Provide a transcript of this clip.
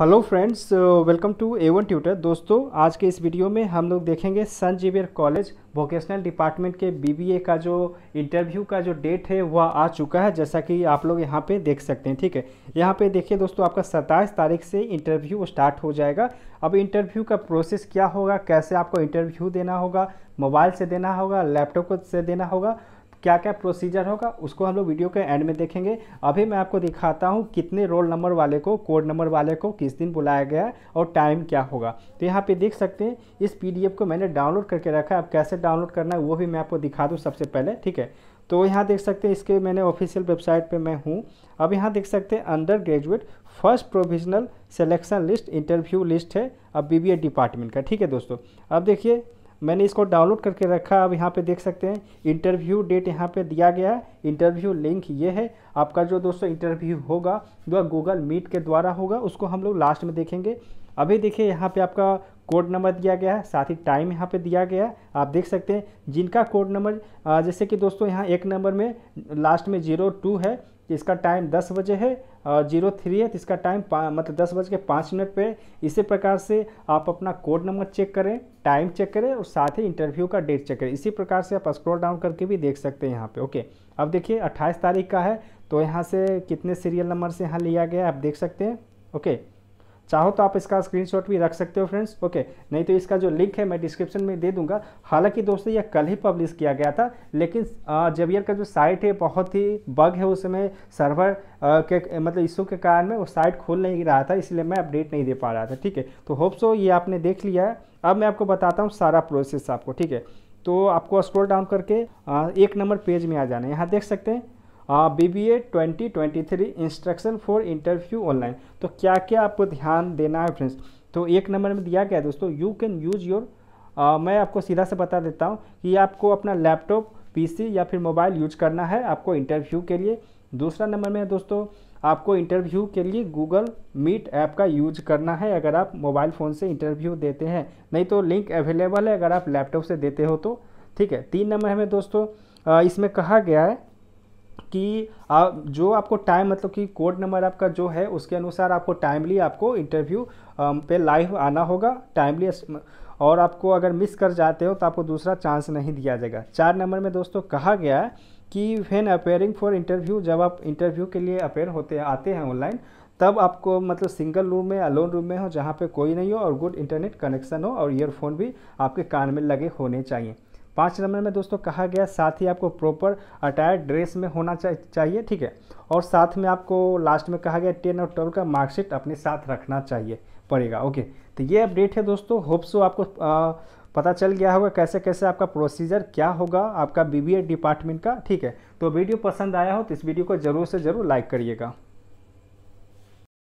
hello friends welcome to A one tutor दोस्तों आज के इस वीडियो में हम लोग देखेंगे saint Xavier college vocational department के बीबीए का जो इंटरव्यू का जो डेट है वह आ चुका है जैसा कि आप लोग यहाँ पे देख सकते हैं ठीक है यहाँ पे देखिए दोस्तों आपका सत्ताईस तारीख से इंटरव्यू स्टार्ट हो जाएगा अब इंटरव्यू का प्रोसेस क्या होगा कैसे आपको इंटरव्यू देना होगा मोबाइल से देना होगा लैपटॉप से देना होगा क्या क्या प्रोसीजर होगा उसको हम लोग वीडियो के एंड में देखेंगे अभी मैं आपको दिखाता हूँ कितने रोल नंबर वाले को कोड नंबर वाले को किस दिन बुलाया गया है और टाइम क्या होगा तो यहाँ पे देख सकते हैं इस पीडीएफ को मैंने डाउनलोड करके रखा है अब कैसे डाउनलोड करना है वो भी मैं आपको दिखा दूँ सबसे पहले ठीक है तो यहाँ देख सकते हैं इसके मैंने ऑफिशियल वेबसाइट पर मैं हूँ अब यहाँ देख सकते हैं undergraduate first provisional selection list interview list है अब बी डिपार्टमेंट का ठीक है दोस्तों अब देखिए मैंने इसको डाउनलोड करके रखा अब यहाँ पे देख सकते हैं इंटरव्यू डेट यहाँ पे दिया गया है इंटरव्यू लिंक ये है आपका जो दोस्तों इंटरव्यू होगा वह गूगल मीट के द्वारा होगा उसको हम लोग लास्ट में देखेंगे अभी देखिए यहाँ पे आपका कोड नंबर दिया गया है साथ ही टाइम यहाँ पे दिया गया है आप देख सकते हैं जिनका कोड नंबर जैसे कि दोस्तों यहाँ एक नंबर में लास्ट में जीरो टू है तो इसका टाइम दस बजे है और जीरो थ्री है तो इसका टाइम मतलब दस बज के पाँच मिनट पर इसी प्रकार से आप अपना कोड नंबर चेक करें टाइम चेक करें और साथ ही इंटरव्यू का डेट चेक करें इसी प्रकार से आप स्क्रॉल डाउन करके भी देख सकते हैं यहाँ पर ओके अब देखिए अट्ठाईस तारीख का है तो यहाँ से कितने सीरियल नंबर से यहाँ लिया गया आप देख सकते हैं ओके चाहो तो आप इसका स्क्रीनशॉट भी रख सकते हो फ्रेंड्स ओके नहीं तो इसका जो लिंक है मैं डिस्क्रिप्शन में दे दूंगा हालांकि दोस्तों यह कल ही पब्लिश किया गया था लेकिन जेवियर का जो साइट है बहुत ही बग है उस समय सर्वर के मतलब इशू के कारण में वो साइट खोल नहीं रहा था इसलिए मैं अपडेट नहीं दे पा रहा था ठीक है तो होप सो ये आपने देख लिया है अब मैं आपको बताता हूँ सारा प्रोसेस आपको ठीक है तो आपको स्क्रॉल डाउन करके एक नंबर पेज में आ जाना है यहाँ देख सकते हैं B B A twenty twenty three instruction for interview online तो क्या क्या आपको ध्यान देना है फ्रेंड्स तो एक नंबर में दिया गया दोस्तों यू कैन यूज योर मैं आपको सीधा से बता देता हूँ कि आपको अपना लैपटॉप पीसी या फिर मोबाइल यूज करना है आपको इंटरव्यू के लिए दूसरा नंबर में दोस्तों आपको इंटरव्यू के लिए गूगल मीट ऐप का यूज करना है अगर आप मोबाइल फ़ोन से इंटरव्यू देते हैं नहीं तो लिंक अवेलेबल है अगर आप लैपटॉप से देते हो तो ठीक है तीन नंबर में दोस्तों इसमें कहा गया है कि आप जो आपको टाइम मतलब कि कोड नंबर आपका जो है उसके अनुसार आपको टाइमली आपको इंटरव्यू पे लाइव आना होगा टाइमली और आपको अगर मिस कर जाते हो तो आपको दूसरा चांस नहीं दिया जाएगा चार नंबर में दोस्तों कहा गया है कि वेन अपेयरिंग फॉर इंटरव्यू जब आप इंटरव्यू के लिए अपेयर होते आते हैं ऑनलाइन तब आपको मतलब सिंगल रूम में अलोन रूम में हो जहाँ पे कोई नहीं हो और गुड इंटरनेट कनेक्शन हो और ईयरफोन भी आपके कान में लगे होने चाहिए पाँच नंबर में दोस्तों कहा गया साथ ही आपको प्रॉपर अटायर ड्रेस में होना चाहिए ठीक है और साथ में आपको लास्ट में कहा गया टेन और ट्वेल्व का मार्कशीट अपने साथ रखना चाहिए पड़ेगा ओके तो ये अपडेट है दोस्तों होप्सो तो आपको आ, पता चल गया होगा कैसे कैसे आपका प्रोसीजर क्या होगा आपका बीबीए डिपार्टमेंट का ठीक है तो वीडियो पसंद आया हो तो इस वीडियो को ज़रूर से ज़रूर लाइक करिएगा